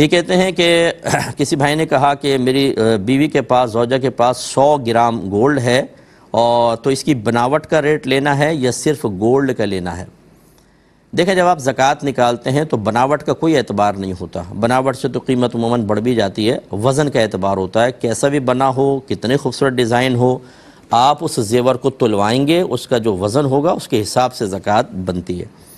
ये कहते हैं कि किसी भाई ने कहा कि मेरी बीवी के पास जोजा के पास सौ ग्राम गोल्ड है और तो इसकी बनावट का रेट लेना है या सिर्फ गोल्ड का लेना है देखें जब आप ज़क़़त निकालते हैं तो बनावट का कोई एतबार नहीं होता बनावट से तो कीमत उमूा बढ़ भी जाती है वज़न का एतबार होता है कैसा भी बना हो कितने खूबसूरत डिज़ाइन हो आप उस जेवर को तुलवाएंगे उसका जो वज़न होगा उसके हिसाब से ज़क़़त बनती है